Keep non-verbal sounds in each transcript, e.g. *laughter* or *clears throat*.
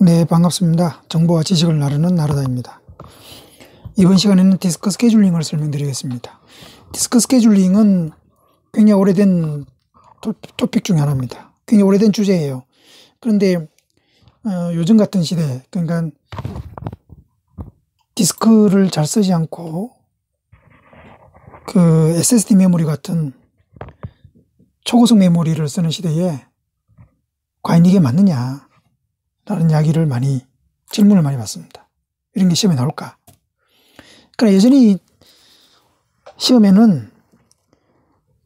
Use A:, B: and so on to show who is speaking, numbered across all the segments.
A: 네, 반갑습니다. 정보와 지식을 나누는 나르다입니다. 이번 시간에는 디스크 스케줄링을 설명드리겠습니다. 디스크 스케줄링은 굉장히 오래된 토픽 중에 하나입니다. 굉장히 오래된 주제예요. 그런데 어, 요즘 같은 시대, 그러니까 디스크를 잘 쓰지 않고 그 SSD 메모리 같은 초고속 메모리를 쓰는 시대에 과연 이게 맞느냐 라는 이야기를 많이, 질문을 많이 받습니다. 이런 게 시험에 나올까? 그러나 그러니까 여전히 시험에는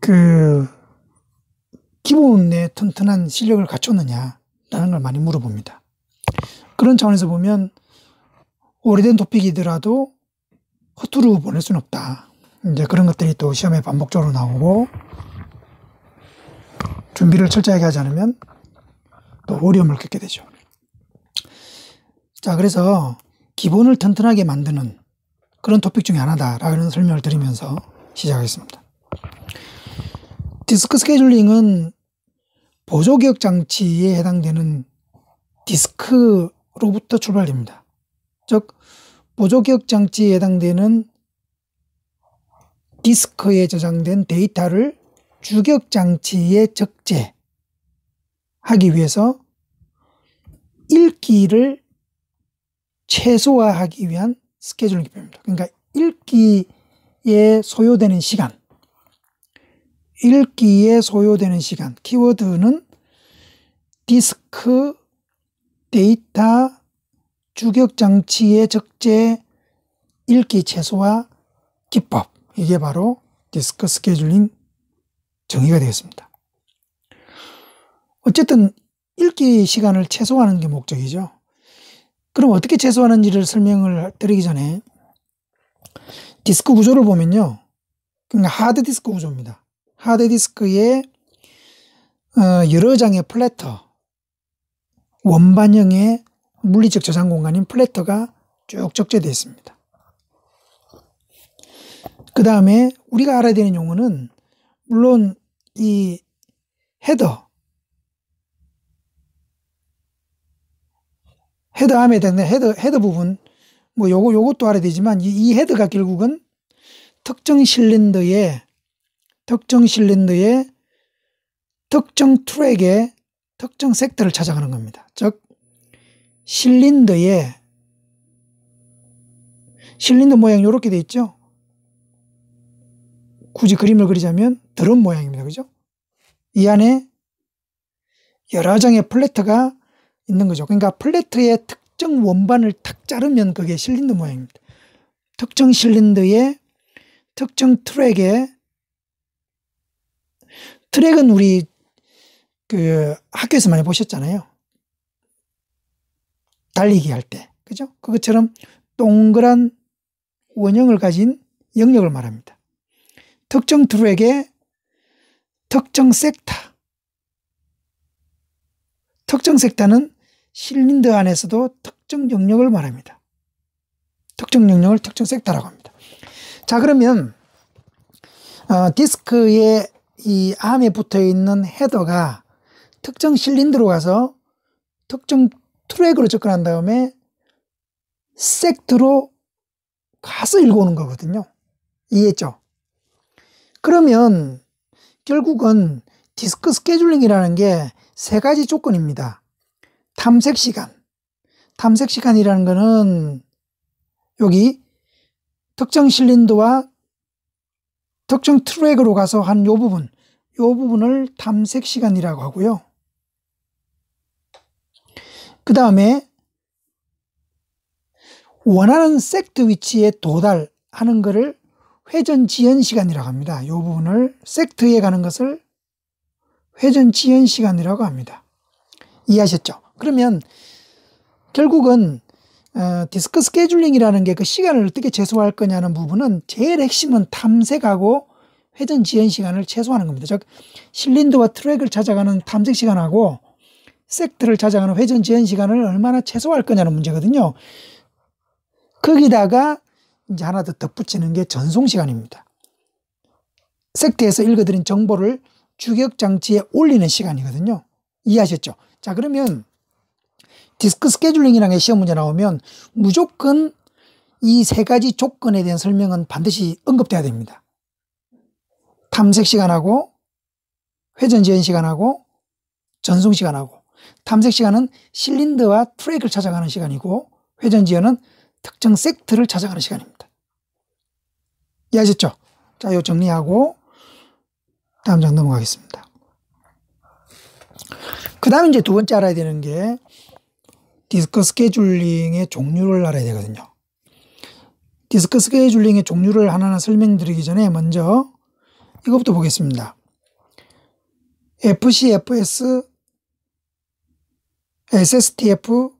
A: 그 기본의 튼튼한 실력을 갖췄느냐라는 걸 많이 물어봅니다. 그런 차원에서 보면 오래된 도픽이더라도 허투루 보낼 수는 없다. 이제 그런 것들이 또 시험에 반복적으로 나오고 준비를 철저하게 하지 않으면 또 어려움을 겪게 되죠. 자, 그래서 기본을 튼튼하게 만드는 그런 토픽 중에 하나다라는 설명을 드리면서 시작하겠습니다. 디스크 스케줄링은 보조 기억 장치에 해당되는 디스크로부터 출발됩니다. 즉 보조 기억 장치에 해당되는 디스크에 저장된 데이터를 주격 장치에 적재하기 위해서 읽기를 최소화하기 위한 스케줄링 기법입니다. 그러니까 읽기에 소요되는 시간, 읽기에 소요되는 시간, 키워드는 디스크, 데이터, 주격장치의 적재, 읽기 최소화, 기법. 이게 바로 디스크 스케줄링 정의가 되겠습니다. 어쨌든 읽기 시간을 최소화하는 게 목적이죠. 그럼 어떻게 최소화하는지를 설명을 드리기 전에 디스크 구조를 보면요. 그러니까 하드 디스크 구조입니다. 하드 디스크에 어, 여러 장의 플래터, 원반형의 물리적 저장 공간인 플래터가 쭉 적재되어 있습니다. 그 다음에 우리가 알아야 되는 용어는 물론 이 헤더, 헤드함에 되는 헤드, 헤드 부분, 뭐 요거, 요것도 알아야 되지만 이, 이 헤드가 결국은 특정 실린더에 특정 실린더에 특정 트랙의 특정 섹터를 찾아가는 겁니다. 즉, 실린더에 실린더 모양이 이렇게 돼 있죠? 굳이 그림을 그리자면 드럼 모양입니다. 그죠? 이 안에 여러 장의 플래터가 있는 거죠. 그러니까 플래트의 특정 원반을 탁 자르면 그게 실린더 모양입니다. 특정 실린더의 특정 트랙에 트랙은 우리 그 학교에서 많이 보셨잖아요. 달리기 할 때. 그죠? 그것처럼 동그란 원형을 가진 영역을 말합니다. 특정 트랙에 특정 섹터 특정 섹터는 실린더 안에서도 특정 영역을 말합니다. 특정 영역을 특정 섹터라고 합니다. 자 그러면 어, 디스크의 이 암에 붙어 있는 헤더가 특정 실린더로 가서 특정 트랙으로 접근한 다음에 섹트로 가서 읽어오는 거거든요. 이해했죠? 그러면 결국은 디스크 스케줄링이라는 게세 가지 조건입니다. 탐색 시간. 탐색 시간이라는 것은 여기 특정 실린더와 특정 트랙으로 가서 한 요 부분, 요 부분을 탐색 시간이라고 하고요. 그 다음에 원하는 섹트 위치에 도달하는 것을 회전 지연 시간이라고 합니다. 이 부분을 섹트에 가는 것을 회전 지연 시간이라고 합니다. 이해하셨죠? 그러면 결국은 어, 디스크 스케줄링이라는 게 그 시간을 어떻게 최소화할 거냐는 부분은 제일 핵심은 탐색하고 회전 지연 시간을 최소화하는 겁니다. 즉 실린더와 트랙을 찾아가는 탐색 시간하고 섹터를 찾아가는 회전 지연 시간을 얼마나 최소화할 거냐는 문제거든요. 거기다가 이제 하나 더 덧붙이는 게 전송 시간입니다. 섹터에서 읽어드린 정보를 주격 장치에 올리는 시간이거든요. 이해하셨죠? 자, 그러면 디스크 스케줄링이라는 시험 문제 나오면 무조건 이 세 가지 조건에 대한 설명은 반드시 언급돼야 됩니다. 탐색 시간하고 회전 지연 시간하고 전송 시간하고 탐색 시간은 실린더와 트랙을 찾아가는 시간이고 회전 지연은 특정 섹터를 찾아가는 시간입니다. 이해하셨죠? 자, 요 정리하고 다음 장 넘어가겠습니다. 그 다음에 이제 두 번째 알아야 되는 게 디스크 스케줄링의 종류를 알아야 되거든요. 디스크 스케줄링의 종류를 하나하나 설명드리기 전에 먼저 이것부터 보겠습니다. FCFS, SSTF,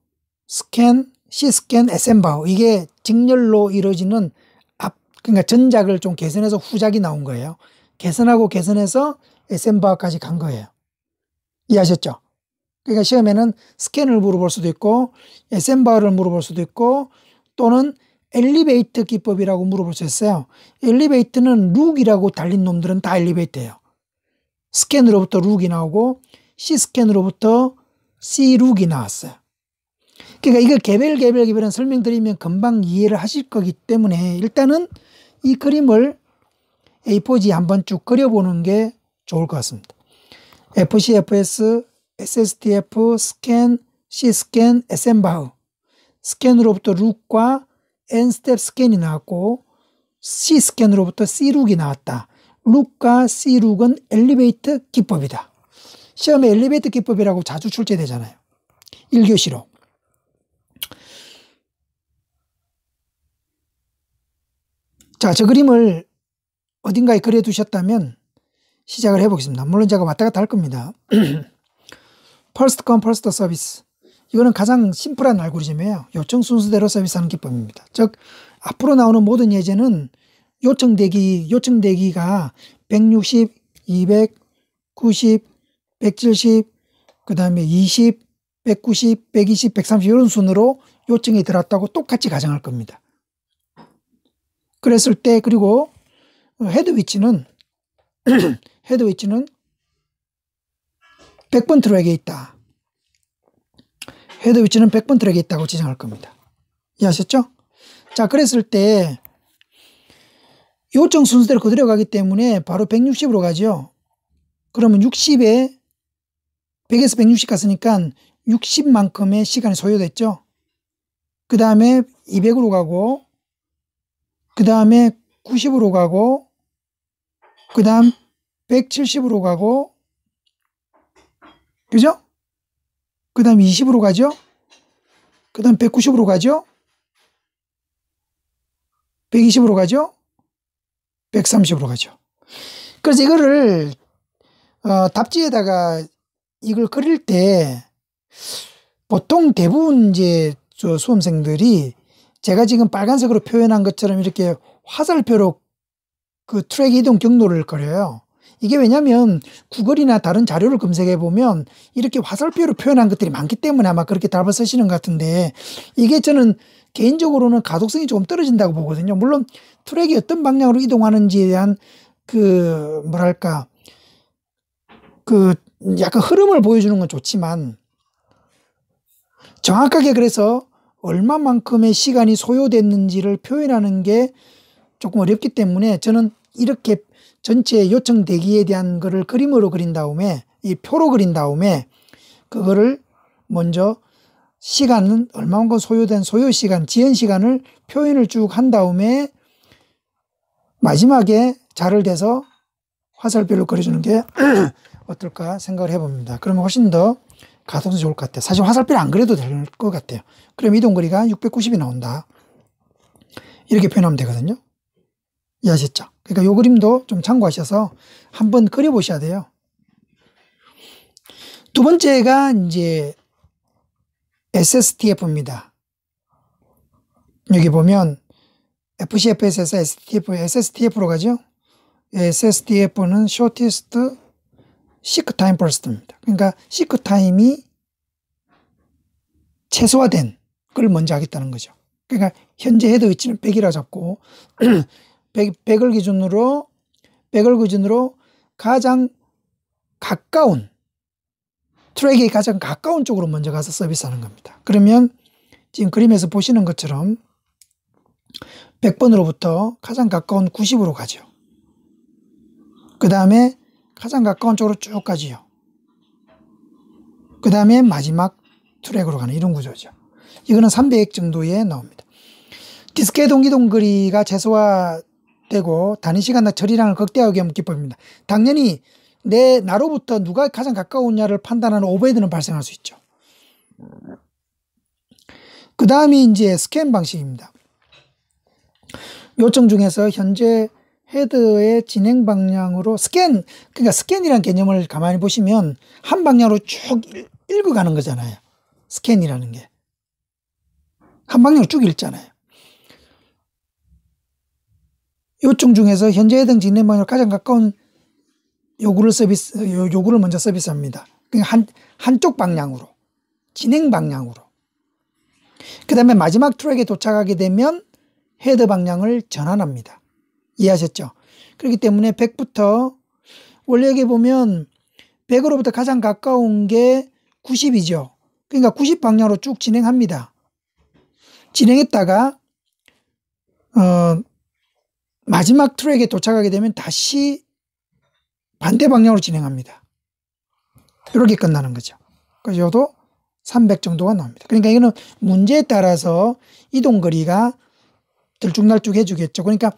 A: 스캔, C스캔, SM바우 이게 직렬로 이루어지는 앞 그러니까 전작을 좀 개선해서 후작이 나온 거예요. 개선하고개선해서 에센바까지 간 거예요. 이해하셨죠? 그러니까 시험에는 스캔을 물어볼 수도 있고 에센바를 물어볼 수도 있고 또는 엘리베이터 기법이라고 물어볼 수 있어요. 엘리베이터는 룩이라고 달린 놈들은 다 엘리베이터예요. 스캔으로부터 룩이 나오고 C스캔으로부터 C룩이 나왔어요. 그러니까 이거 개별 개별 개별은 설명드리면 금방 이해를 하실 거기 때문에 일단은 이 그림을 a 4 g 한번 쭉 그려보는 게 좋을 것 같습니다. FCFS, SSTF, 스캔, C스캔, SM바흐 스캔으로부터 룩과 N스텝 스캔이 나왔고 C스캔으로부터 C룩이 나왔다. 룩과 C룩은 엘리베이터 기법이다. 시험에 엘리베이터 기법이라고 자주 출제되잖아요. 1교시로. 자, 저 그림을 어딘가에 그려 두셨다면 시작을 해보겠습니다. 물론 제가 왔다 갔다 할 겁니다. 퍼스트 컴 퍼스트 서비스 이거는 가장 심플한 알고리즘이에요. 요청 순서대로 서비스하는 기법입니다. 즉 앞으로 나오는 모든 예제는 요청 대기 요청 대기가 160, 200, 90, 170, 그 다음에 20, 190, 120, 130 이런 순으로 요청이 들어왔다고 똑같이 가정할 겁니다. 그랬을 때 그리고 어, 헤드 위치는 *clears throat* 헤드 위치는 100번 트랙에 있다. 헤드 위치는 100번 트랙에 있다고 지정할 겁니다. 이해하셨죠? 자, 그랬을 때 요청 순서대로 그대로 가기 때문에 바로 160으로 가죠. 그러면 60에 100에서 160 갔으니까 60만큼의 시간이 소요됐죠. 그 다음에 200으로 가고 그 다음에 90으로 가고 그 다음 170으로 가고 그죠? 그 다음 20으로 가죠? 그 다음 190으로 가죠? 120으로 가죠? 130으로 가죠. 그래서 이거를 어, 답지에다가 이걸 그릴 때 보통 대부분 이제 수험생들이 제가 지금 빨간색으로 표현한 것처럼 이렇게 화살표로 그 트랙 이동 경로를 그려요. 이게 왜냐면 구글이나 다른 자료를 검색해 보면 이렇게 화살표로 표현한 것들이 많기 때문에 아마 그렇게 답을 쓰시는 것 같은데 이게 저는 개인적으로는 가독성이 조금 떨어진다고 보거든요. 물론 트랙이 어떤 방향으로 이동하는지에 대한 그 뭐랄까 그 약간 흐름을 보여주는 건 좋지만 정확하게 그래서 얼마만큼의 시간이 소요됐는지를 표현하는 게 조금 어렵기 때문에 저는 이렇게 전체 요청 대기에 대한 거를 그림으로 그린 다음에 이 표로 그린 다음에 그거를 먼저 시간은 얼마만큼 소요된 소요 시간, 지연 시간을 표현을 쭉 한 다음에 마지막에 자를 대서 화살표를 그려주는 게 *clears throat* 어떨까 생각을 해봅니다. 그러면 훨씬 더가성도 좋을 것 같아요. 사실 화살표를 안 그려도 될 것 같아요. 그럼 이동거리가 690이 나온다. 이렇게 표현하면 되거든요. 이해하셨죠? 그러니까 요 그림도 좀 참고하셔서 한번 그려보셔야 돼요. 두 번째가 이제 SSTF입니다. 여기 보면 FCFS에서 STF, SSTF로 가죠? SSTF는 shortest seek time first입니다. 그러니까 seek time이 최소화된 걸 먼저 하겠다는 거죠. 그러니까 현재 헤드 위치는 100이라 잡고 *clears throat* 100, 을 기준으로 100을 기준으로 가장 가까운 트랙이 가장 가까운 쪽으로 먼저 가서 서비스하는 겁니다. 그러면 지금 그림에서 보시는 것처럼 100번으로부터 가장 가까운 90으로 가죠. 그 다음에 가장 가까운 쪽으로 쭉 가지요. 그 다음에 마지막 트랙으로 가는 이런 구조죠. 이거는 300 정도에 나옵니다. 디스켓 동기동거리가 최소화 되고 단위 시간과 처리량을극대화하기 하는 기법입니다. 당연히 내 나로부터 누가 가장 가까우냐를 판단하는 오버헤드는 발생할 수 있죠. 그 다음이 이제 스캔 방식입니다. 요청 중에서 현재 헤드의 진행 방향으로 스캔, 그러니까 스캔이라는 개념을 가만히 보시면 한 방향으로 쭉 읽어가는 거잖아요. 스캔이라는 게. 한 방향으로 쭉 읽잖아요. 요청 중에서 현재 해당 진행방향으로 가장 가까운 요구를 서비스, 요구를 먼저 서비스합니다. 그냥 한, 한쪽 방향으로. 진행 방향으로. 그 다음에 마지막 트랙에 도착하게 되면 헤드 방향을 전환합니다. 이해하셨죠? 그렇기 때문에 100부터 원래 여기 보면 100으로부터 가장 가까운 게 90이죠. 그러니까 90 방향으로 쭉 진행합니다. 진행했다가 어, 마지막 트랙에 도착하게 되면 다시 반대 방향으로 진행합니다. 이렇게 끝나는 거죠. 그래서 요도 300 정도가 나옵니다. 그러니까 이거는 문제에 따라서 이동거리가 들쭉날쭉 해주겠죠. 그러니까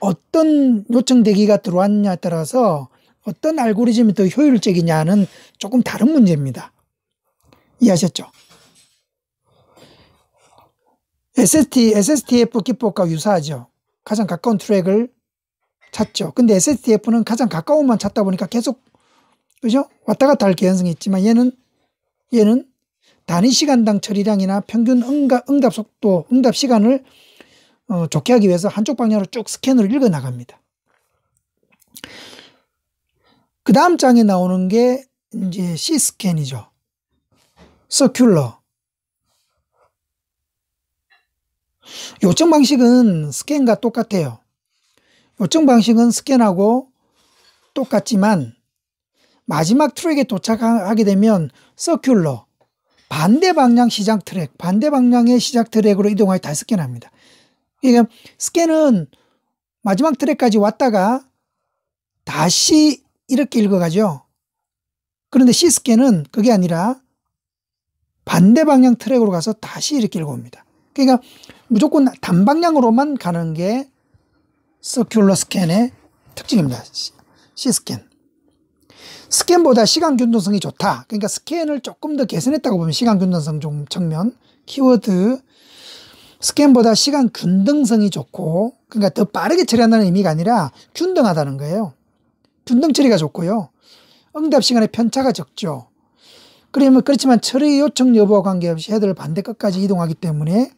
A: 어떤 요청 대기가 들어왔냐에 따라서 어떤 알고리즘이 더 효율적이냐는 조금 다른 문제입니다. 이해하셨죠? SST, SSTF 기법과 유사하죠. 가장 가까운 트랙을 찾죠. 근데 SSTF는 가장 가까운만 찾다 보니까 계속 그죠? 왔다 갔다 할 개연성이 있지만 얘는 얘는 단위 시간당 처리량이나 평균 응답, 응답 속도, 응답 시간을 어, 좋게 하기 위해서 한쪽 방향으로 쭉 스캔으로 읽어 나갑니다. 그 다음 장에 나오는 게 이제 C 스캔이죠. 서큘러. 요청 방식은 스캔과 똑같아요. 요청 방식은 스캔하고 똑같지만 마지막 트랙에 도착하게 되면 서큘러 반대 방향 시작 트랙, 반대 방향의 시작 트랙으로 이동하여 다시 스캔합니다. 그러니까 스캔은 마지막 트랙까지 왔다가 다시 이렇게 읽어가죠. 그런데 시스캔은 그게 아니라 반대 방향 트랙으로 가서 다시 이렇게 읽어옵니다. 그러니까 무조건 단방향으로만 가는 게 서큘러 스캔의 특징입니다. C스캔. 스캔보다 시간 균등성이 좋다. 그러니까 스캔을 조금 더 개선했다고 보면 시간 균등성 좀 측면 키워드 스캔보다 시간 균등성이 좋고 그러니까 더 빠르게 처리한다는 의미가 아니라 균등하다는 거예요. 균등 처리가 좋고요. 응답 시간의 편차가 적죠. 그러면 그렇지만 처리 요청 여부와 관계없이 헤드를 반대 끝까지 이동하기 때문에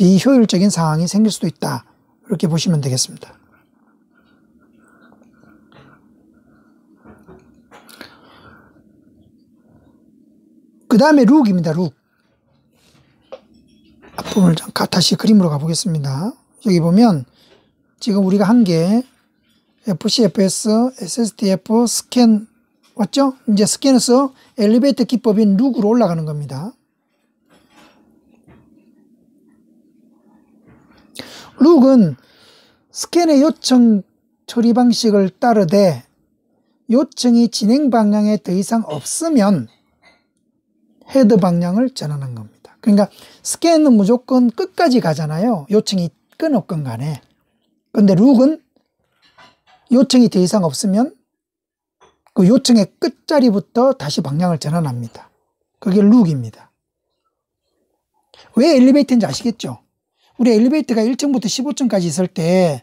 A: 비효율적인 상황이 생길 수도 있다. 이렇게 보시면 되겠습니다. 그 다음에 룩입니다. 룩. 아픔을 다시 그림으로 가보겠습니다. 여기 보면 지금 우리가 한 게 FCFS, SSTF 스캔 왔죠? 이제 스캔에서 엘리베이터 기법인 룩으로 올라가는 겁니다. 룩은 스캔의 요청 처리 방식을 따르되 요청이 진행 방향에 더 이상 없으면 헤드 방향을 전환한 겁니다. 그러니까 스캔은 무조건 끝까지 가잖아요. 요청이 있건 없건 간에. 근데 룩은 요청이 더 이상 없으면 그 요청의 끝자리부터 다시 방향을 전환합니다. 그게 룩입니다. 왜 엘리베이터인지 아시겠죠? 우리 엘리베이터가 1층부터 15층까지 있을 때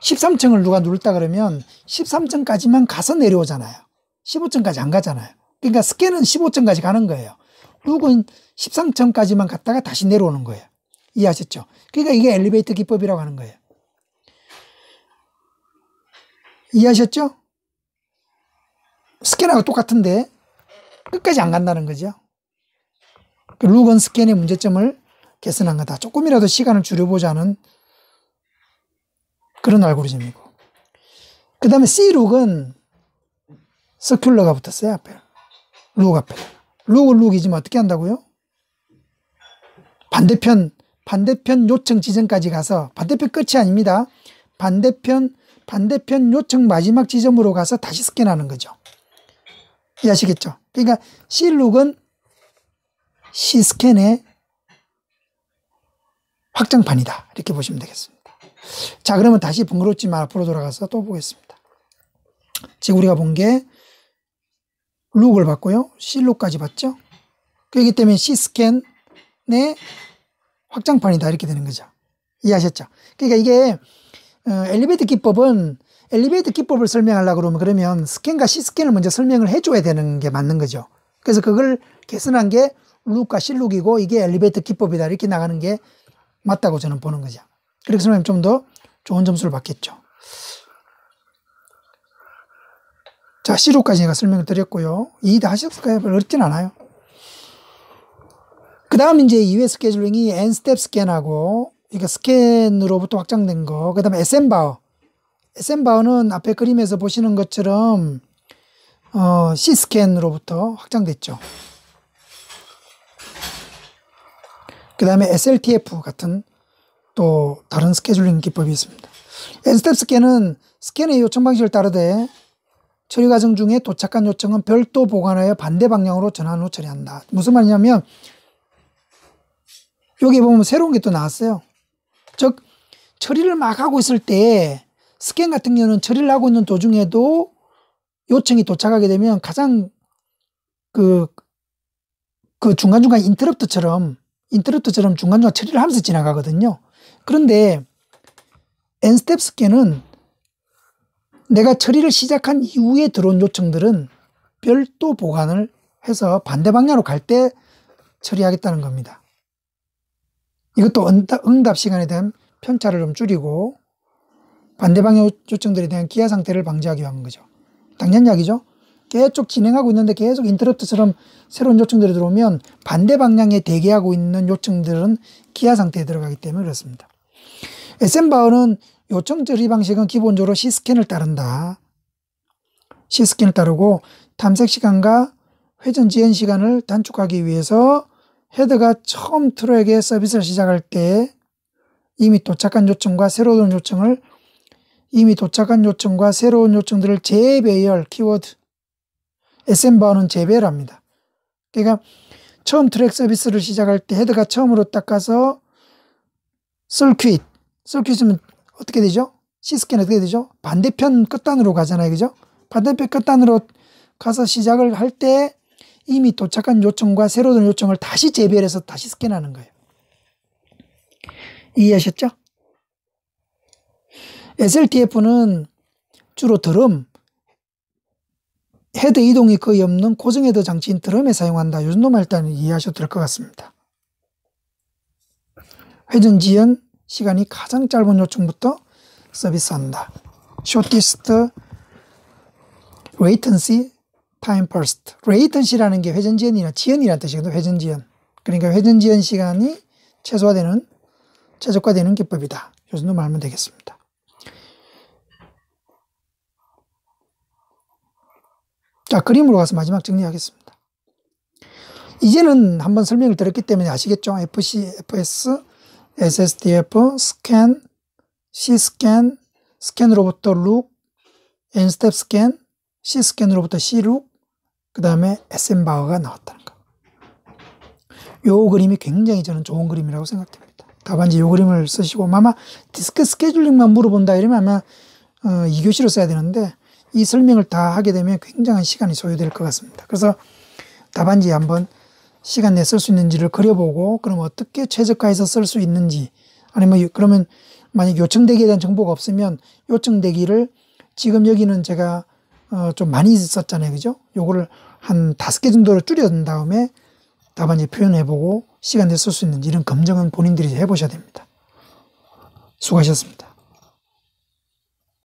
A: 13층을 누가 누를다 그러면 13층까지만 가서 내려오잖아요. 15층까지 안 가잖아요. 그러니까 스캔은 15층까지 가는 거예요. 룩은 13층까지만 갔다가 다시 내려오는 거예요. 이해하셨죠? 그러니까 이게 엘리베이터 기법이라고 하는 거예요. 이해하셨죠? 스캔하고 똑같은데 끝까지 안 간다는 거죠. 그 룩은 스캔의 문제점을 개선한 거다. 조금이라도 시간을 줄여보자는 그런 알고리즘이고. 그 다음에 C룩은 서큘러가 붙었어요, 앞에. 룩 앞에. 룩은 룩이지만 어떻게 한다고요? 반대편, 반대편 요청 지점까지 가서, 반대편 끝이 아닙니다. 반대편, 반대편 요청 마지막 지점으로 가서 다시 스캔하는 거죠. 이해하시겠죠? 그러니까 C룩은 c 스캔에 확장판이다 이렇게 보시면 되겠습니다. 자, 그러면 다시 번거롭지만 앞으로 돌아가서 또 보겠습니다. 지금 우리가 본 게 룩을 봤고요. 실룩까지 봤죠. 그렇기 때문에 시스캔의 확장판이다. 이렇게 되는 거죠. 이해하셨죠? 그러니까 이게 어, 엘리베이터 기법은 엘리베이터 기법을 설명하려고 그러면 그러면 스캔과 시스캔을 먼저 설명을 해줘야 되는 게 맞는 거죠. 그래서 그걸 개선한 게 룩과 실룩이고 이게 엘리베이터 기법이다. 이렇게 나가는 게 맞다고 저는 보는 거죠. 그렇게 생각하면 좀 더 좋은 점수를 받겠죠. 자, C로까지 제가 설명을 드렸고요. 이다 하셨을까요? 어렵진 않아요. 그 다음 이제 2회 스케줄링이 N스텝 스캔하고, 이게 스캔으로부터 확장된 거, 그 다음에 SM바어. SM바어는 앞에 그림에서 보시는 것처럼, 어, C스캔으로부터 확장됐죠. 그 다음에 SLTF 같은 또 다른 스케줄링 기법이 있습니다. n s 엔스텝 스캔은 스캔의 요청 방식을 따르되 처리 과정 중에 도착한 요청은 별도 보관하여 반대 방향으로 전환 후 처리한다. 무슨 말이냐면 여기 보면 새로운 게 또 나왔어요. 즉 처리를 막 하고 있을 때 스캔 같은 경우는 처리를 하고 있는 도중에도 요청이 도착하게 되면 가장 그, 그 중간중간 인터럽트처럼 인터럽트처럼 중간중간 처리를 하면서 지나가거든요. 그런데 엔스텝 스캔은 내가 처리를 시작한 이후에 들어온 요청들은 별도 보관을 해서 반대 방향으로 갈 때 처리하겠다는 겁니다. 이것도 응답, 시간에 대한 편차를 좀 줄이고 반대 방향 요청들에 대한 기하 상태를 방지하기 위한 거죠. 당연 이야기죠. 계속 진행하고 있는데 계속 인터럽트처럼 새로운 요청들이 들어오면 반대 방향에 대기하고 있는 요청들은 기하 상태에 들어가기 때문에 그렇습니다. SM바흐는 요청 처리 방식은 기본적으로 시스캔을 따른다. 시스캔을 따르고 탐색 시간과 회전 지연 시간을 단축하기 위해서 헤드가 처음 트랙에 서비스를 시작할 때 이미 도착한 요청과 새로운 요청을 이미 도착한 요청과 새로운 요청들을 재배열 키워드 s m 바는 재배를 합니다. 그러니까 처음 트랙 서비스를 시작할 때 헤드가 처음으로 닦아서 설퀴트, 설퀴트면 어떻게 되죠? 시스캔 어떻게 되죠? 반대편 끝단으로 가잖아요. 그죠? 반대편 끝단으로 가서 시작을 할 때 이미 도착한 요청과 새로운 요청을 다시 재배해서 다시 스캔하는 거예요. 이해하셨죠? SLTF는 주로 드럼, 헤드 이동이 거의 없는 고정 헤드 장치인 드럼에 사용한다. 요정도 말단은 이해하셔도 될 것 같습니다. 회전 지연 시간이 가장 짧은 요청부터 서비스한다. shortest latency time first. latency라는 게 회전 지연이나 지연이라는 뜻이거든요. 회전 지연. 그러니까 회전 지연 시간이 최소화되는 최적화되는 기법이다. 요즘도 말면 되겠습니다. 자, 그림으로 가서 마지막 정리하겠습니다. 이제는 한번 설명을 드렸기 때문에 아시겠죠? FC, FS, SSDF, 스캔, C스캔, 스캔으로부터 룩, 엔스텝 스캔, C스캔으로부터 C룩, 그 다음에 SM바가 나왔다는 거. 요 그림이 굉장히 저는 좋은 그림이라고 생각됩니다. 답안지 요 그림을 쓰시고 뭐 아마 디스크 스케줄링만 물어본다 이러면 아마 어, 2교시로 써야 되는데 이 설명을 다 하게 되면 굉장한 시간이 소요될 것 같습니다. 그래서 답안지 한번 시간 내쓸수 있는지를 그려보고 그럼 어떻게 최적화해서 쓸 수 있는지 아니면 그러면 만약 요청대기에 대한 정보가 없으면 요청대기를 지금 여기는 제가 어좀 많이 썼잖아요. 그죠? 요거를 한 다섯 개 정도로 줄여둔 다음에 답안지 표현해보고 시간 내 쓸 수 있는지 이런 검증은 본인들이 해보셔야 됩니다. 수고하셨습니다.